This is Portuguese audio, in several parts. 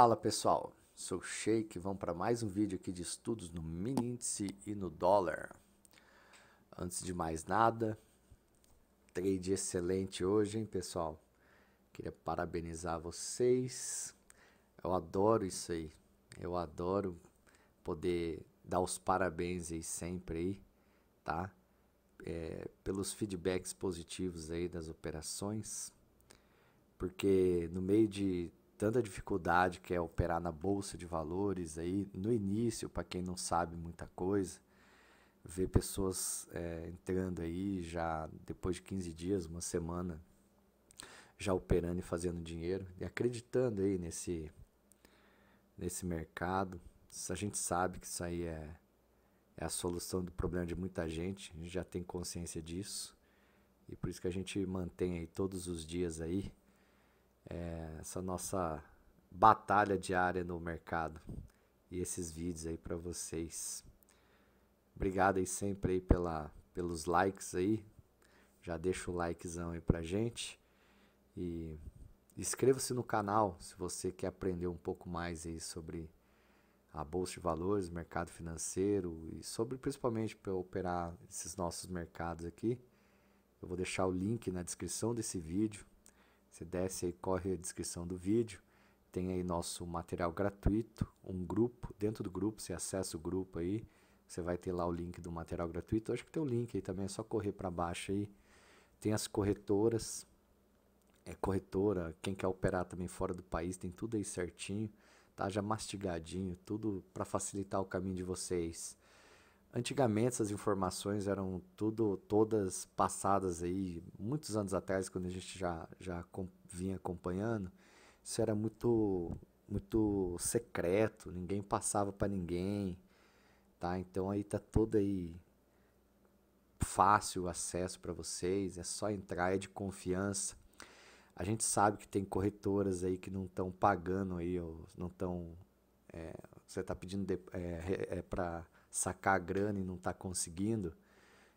Fala pessoal, sou Sheik, vamos para mais um vídeo aqui de estudos no mini índice e no dólar. Antes de mais nada, trade excelente hoje, hein pessoal? Queria parabenizar vocês, eu adoro isso aí, eu adoro poder dar os parabéns aí sempre aí, tá? É, pelos feedbacks positivos aí das operações, porque no meio de tanta dificuldade que é operar na bolsa de valores aí no início para quem não sabe muita coisa ver pessoas é, entrando aí já depois de 15 dias uma semana já operando e fazendo dinheiro e acreditando aí nesse nesse mercado a gente sabe que isso aí é é a solução do problema de muita gente a gente já tem consciência disso e por isso que a gente mantém aí todos os dias aí é, essa nossa batalha diária no mercado e esses vídeos aí para vocês. Obrigado aí sempre aí pela, pelos likes aí. Já deixa o likezão aí pra gente. E inscreva-se no canal se você quer aprender um pouco mais aí sobre a bolsa de valores, mercado financeiro e sobre principalmente para operar esses nossos mercados aqui. Eu vou deixar o link na descrição desse vídeo você desce e corre a descrição do vídeo. Tem aí nosso material gratuito, um grupo. Dentro do grupo, você acessa o grupo aí. Você vai ter lá o link do material gratuito. Eu acho que tem o link aí também, é só correr para baixo aí. Tem as corretoras. É corretora, quem quer operar também fora do país, tem tudo aí certinho, tá? Já mastigadinho, tudo para facilitar o caminho de vocês. Antigamente essas informações eram tudo todas passadas aí, muitos anos atrás, quando a gente já, já vinha acompanhando, isso era muito muito secreto, ninguém passava para ninguém, tá? Então aí tá todo aí fácil acesso para vocês, é só entrar, é de confiança. A gente sabe que tem corretoras aí que não estão pagando aí, não estão é, você está pedindo é, é para sacar a grana e não está conseguindo,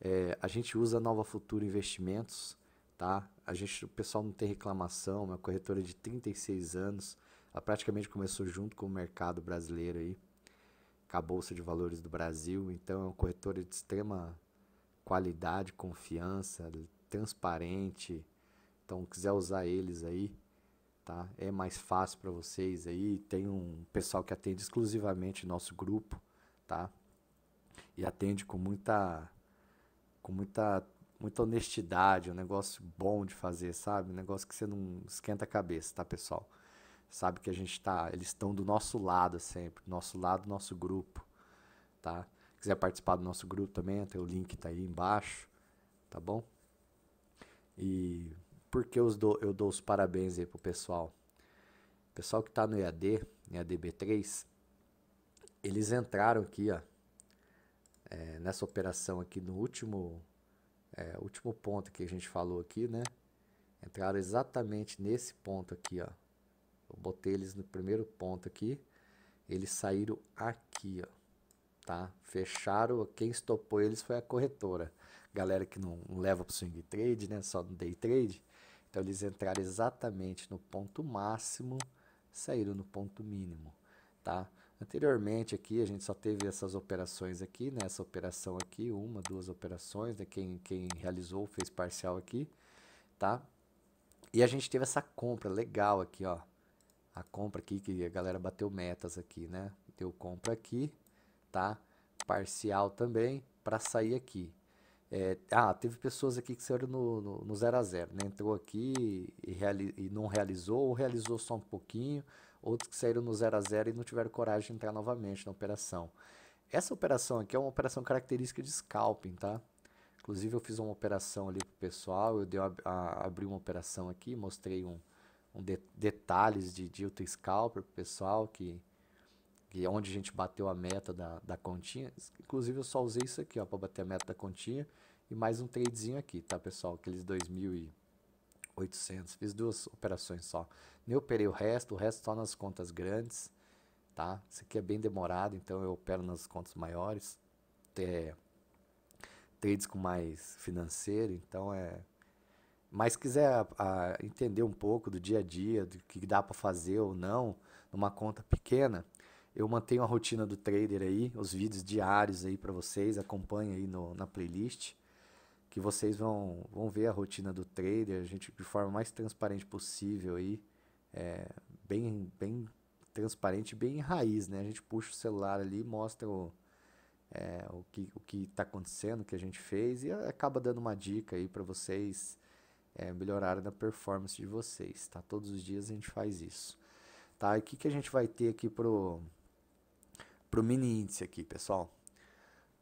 é, a gente usa a Nova Futura Investimentos, tá? A gente, o pessoal não tem reclamação, uma corretora de 36 anos, ela praticamente começou junto com o mercado brasileiro aí, com a Bolsa de Valores do Brasil, então é uma corretora de extrema qualidade, confiança, transparente, então quiser usar eles aí, tá? É mais fácil para vocês aí. Tem um pessoal que atende exclusivamente nosso grupo, tá? E atende com muita com muita muita honestidade, é um negócio bom de fazer, sabe? Um negócio que você não esquenta a cabeça, tá, pessoal? Sabe que a gente tá, eles estão do nosso lado sempre, nosso lado, nosso grupo, tá? Quiser participar do nosso grupo também, tem o link tá aí embaixo, tá bom? E porque eu dou, eu dou os parabéns aí pro pessoal. O pessoal que tá no EAD, EAD B3, eles entraram aqui, ó, é, nessa operação aqui no último, é, último ponto que a gente falou aqui, né? Entraram exatamente nesse ponto aqui, ó. Eu botei eles no primeiro ponto aqui, eles saíram aqui, ó tá? Fecharam, quem estopou eles foi a corretora. Galera que não, não leva para swing trade, né? Só no day trade, então eles entraram exatamente no ponto máximo, saíram no ponto mínimo, tá? Anteriormente aqui a gente só teve essas operações aqui, né? Essa operação aqui, uma, duas operações, né? Quem, quem realizou fez parcial aqui, tá? E a gente teve essa compra legal aqui, ó. A compra aqui que a galera bateu metas aqui, né? Deu compra aqui, tá? Parcial também para sair aqui. É, ah, teve pessoas aqui que saíram no, no, no zero a zero, né? Entrou aqui e, reali e não realizou, ou realizou só um pouquinho, outros que saíram no zero a zero e não tiveram coragem de entrar novamente na operação. Essa operação aqui é uma operação característica de scalping, tá? Inclusive eu fiz uma operação ali pro pessoal, eu dei a, a, abri uma operação aqui, mostrei um, um de, detalhes de, de scalper pro pessoal que e onde a gente bateu a meta da, da continha. Inclusive, eu só usei isso aqui, ó, para bater a meta da continha. E mais um tradezinho aqui, tá, pessoal? Aqueles 2.800. Fiz duas operações só. Nem operei o resto, o resto só nas contas grandes, tá? Isso aqui é bem demorado, então eu opero nas contas maiores. É, trades com mais financeiro, então é... Mas quiser a, ah, a ah, entender um pouco do dia a dia, do que dá para fazer ou não, numa conta pequena, eu mantenho a rotina do trader aí, os vídeos diários aí para vocês, acompanha aí no, na playlist, que vocês vão, vão ver a rotina do trader, a gente de forma mais transparente possível aí, é, bem, bem transparente, bem raiz, né? A gente puxa o celular ali, mostra o, é, o que o que está acontecendo, o que a gente fez e acaba dando uma dica aí para vocês é, melhorarem na performance de vocês, tá? Todos os dias a gente faz isso, tá? E o que, que a gente vai ter aqui pro para o mini índice aqui, pessoal.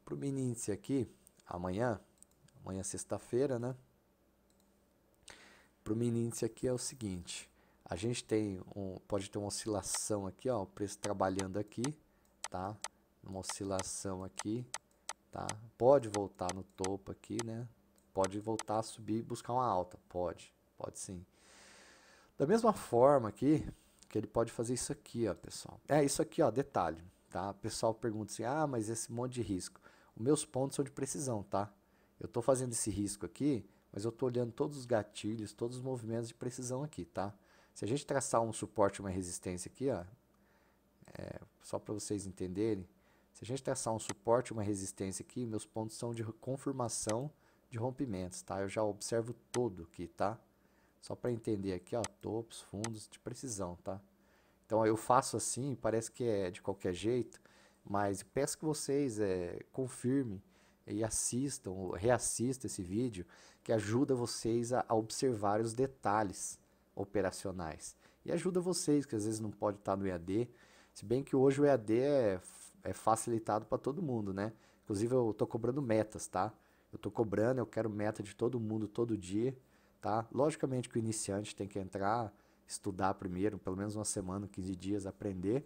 Para o mini índice aqui, amanhã, amanhã é sexta-feira, né? Para o mini índice aqui é o seguinte, a gente tem um, pode ter uma oscilação aqui, ó, o preço trabalhando aqui, tá? Uma oscilação aqui, tá? Pode voltar no topo aqui, né? Pode voltar a subir e buscar uma alta, pode, pode sim. Da mesma forma aqui, que ele pode fazer isso aqui, ó, pessoal. É isso aqui, ó, detalhe. Tá? O pessoal pergunta assim: ah, mas esse monte de risco. Os meus pontos são de precisão, tá? Eu estou fazendo esse risco aqui, mas eu estou olhando todos os gatilhos, todos os movimentos de precisão aqui, tá? Se a gente traçar um suporte, uma resistência aqui, ó, é, só para vocês entenderem, se a gente traçar um suporte, uma resistência aqui, meus pontos são de confirmação de rompimentos, tá? Eu já observo todo aqui, tá? Só para entender aqui, ó, topos, fundos de precisão, tá? Então eu faço assim, parece que é de qualquer jeito, mas peço que vocês é, confirmem e assistam, reassistam esse vídeo, que ajuda vocês a, a observar os detalhes operacionais. E ajuda vocês, que às vezes não pode estar no EAD, se bem que hoje o EAD é, é facilitado para todo mundo, né? Inclusive eu estou cobrando metas, tá? Eu estou cobrando, eu quero meta de todo mundo todo dia, tá? Logicamente que o iniciante tem que entrar, estudar primeiro, pelo menos uma semana, 15 dias, aprender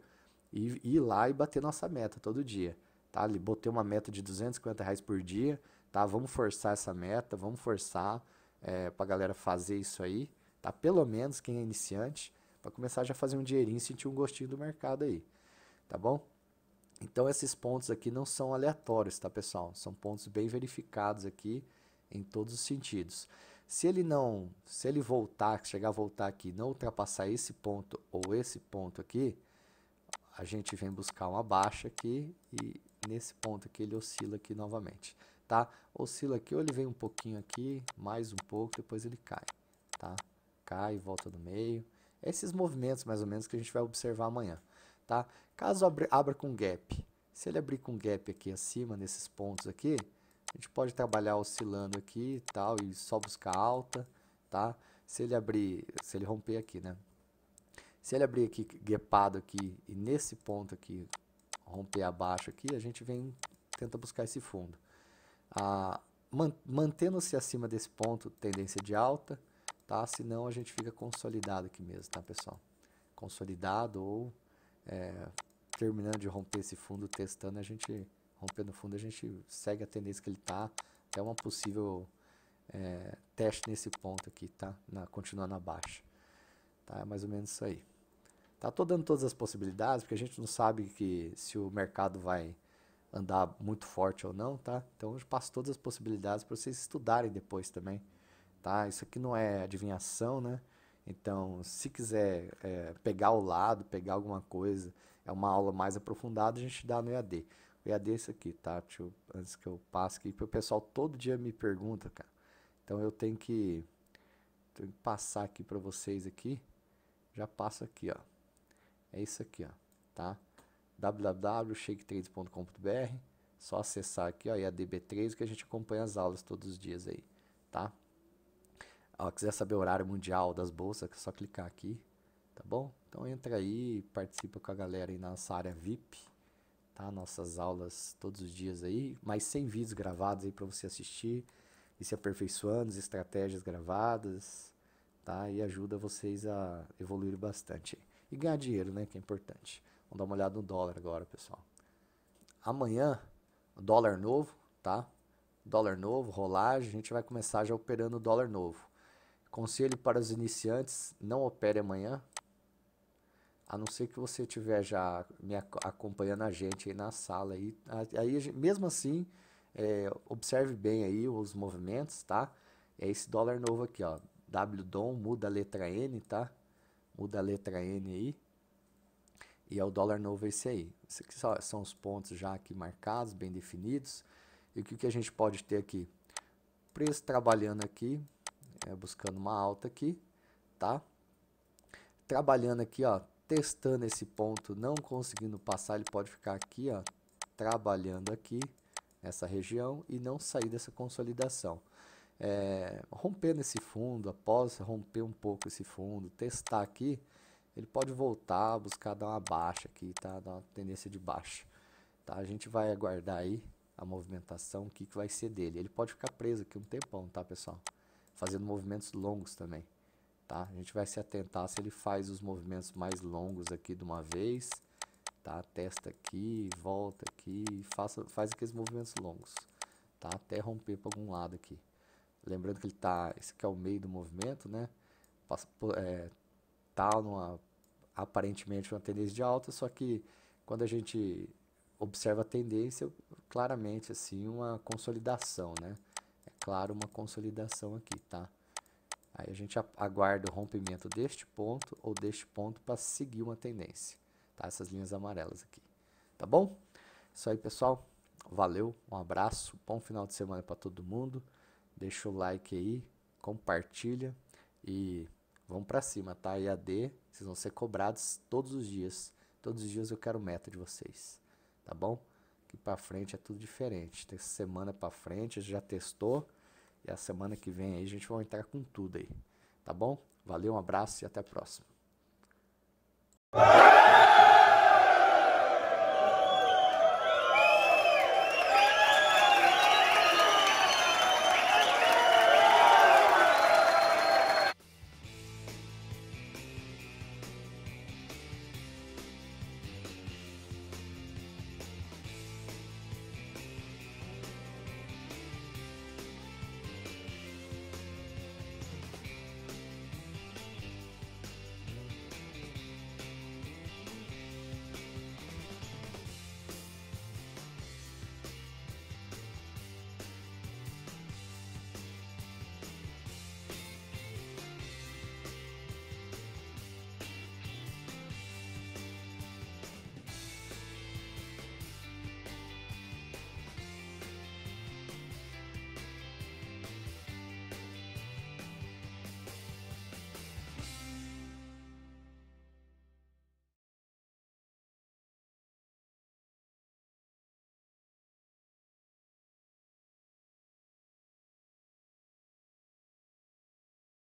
e ir lá e bater nossa meta todo dia. Tá? Botei uma meta de 250 reais por dia, tá? Vamos forçar essa meta, vamos forçar é, pra galera fazer isso aí, tá? Pelo menos quem é iniciante, para começar já a fazer um dinheirinho e sentir um gostinho do mercado aí, tá bom? Então esses pontos aqui não são aleatórios, tá pessoal? São pontos bem verificados aqui em todos os sentidos. Se ele não, se ele voltar, chegar a voltar aqui, não ultrapassar esse ponto ou esse ponto aqui, a gente vem buscar uma baixa aqui e nesse ponto aqui ele oscila aqui novamente, tá? Oscila aqui, ou ele vem um pouquinho aqui, mais um pouco, depois ele cai, tá? Cai, volta no meio. Esses movimentos mais ou menos que a gente vai observar amanhã, tá? Caso abra, abra com gap, se ele abrir com gap aqui acima, nesses pontos aqui, a gente pode trabalhar oscilando aqui e tal, e só buscar alta, tá? Se ele abrir, se ele romper aqui, né? Se ele abrir aqui, guepado aqui, e nesse ponto aqui, romper abaixo aqui, a gente vem, tenta buscar esse fundo. Ah, Mantendo-se acima desse ponto, tendência de alta, tá? Senão a gente fica consolidado aqui mesmo, tá, pessoal? Consolidado ou é, terminando de romper esse fundo, testando, a gente romper no fundo, a gente segue a tendência que ele está. É uma possível é, teste nesse ponto aqui, tá? Na, continuando na baixa. Tá? É mais ou menos isso aí. Tá? Tô dando todas as possibilidades, porque a gente não sabe que se o mercado vai andar muito forte ou não, tá? Então eu passo todas as possibilidades para vocês estudarem depois também, tá? Isso aqui não é adivinhação, né? Então, se quiser é, pegar o lado, pegar alguma coisa, é uma aula mais aprofundada, a gente dá no EAD. E a é desse aqui, tá? Eu, antes que eu passe aqui, porque o pessoal todo dia me pergunta, cara. Então eu tenho que, tenho que passar aqui para vocês aqui. Já passo aqui, ó. É isso aqui, ó, tá? www.shaketrades.com.br Só acessar aqui, ó, e a DB3 que a gente acompanha as aulas todos os dias aí, tá? Ó, quiser saber o horário mundial das bolsas, é só clicar aqui, tá bom? Então entra aí, participa com a galera aí na nossa área VIP, tá? Nossas aulas todos os dias aí, mais 100 vídeos gravados aí para você assistir e se aperfeiçoando, as estratégias gravadas, tá? E ajuda vocês a evoluir bastante e ganhar dinheiro, né? Que é importante. Vamos dar uma olhada no dólar agora, pessoal. Amanhã, dólar novo, tá? Dólar novo, rolagem, a gente vai começar já operando dólar novo. Conselho para os iniciantes, não opere amanhã, a não ser que você tiver já me acompanhando a gente aí na sala. Aí, aí mesmo assim, é, observe bem aí os movimentos, tá? É esse dólar novo aqui, ó. WDOM muda a letra N, tá? Muda a letra N aí. E é o dólar novo esse aí. Esse aqui são os pontos já aqui marcados, bem definidos. E o que, que a gente pode ter aqui? Preço trabalhando aqui, é, buscando uma alta aqui, tá? Trabalhando aqui, ó, testando esse ponto, não conseguindo passar, ele pode ficar aqui, ó, trabalhando aqui nessa região e não sair dessa consolidação. É, rompendo esse fundo, após romper um pouco esse fundo, testar aqui, ele pode voltar, buscar dar uma baixa aqui, tá? Dar uma tendência de baixa. Tá? A gente vai aguardar aí a movimentação, o que, que vai ser dele. Ele pode ficar preso aqui um tempão, tá, pessoal? Fazendo movimentos longos também tá? A gente vai se atentar se ele faz os movimentos mais longos aqui de uma vez, tá? Testa aqui, volta aqui, faça, faz aqueles movimentos longos, tá? Até romper para algum lado aqui. Lembrando que ele tá, esse aqui é o meio do movimento, né? Passa, é, tá numa, aparentemente uma tendência de alta, só que quando a gente observa a tendência, claramente assim uma consolidação, né? É claro uma consolidação aqui, tá? Aí a gente aguarda o rompimento deste ponto ou deste ponto para seguir uma tendência, tá? Essas linhas amarelas aqui, tá bom? Isso aí, pessoal. Valeu, um abraço, bom final de semana para todo mundo. Deixa o like aí, compartilha e vamos para cima, tá? EAD, vocês vão ser cobrados todos os dias. Todos os dias eu quero meta de vocês, tá bom? Que para frente é tudo diferente. Tem semana para frente, já testou, e a semana que vem aí a gente vai entrar com tudo aí. Tá bom? Valeu, um abraço e até a próxima.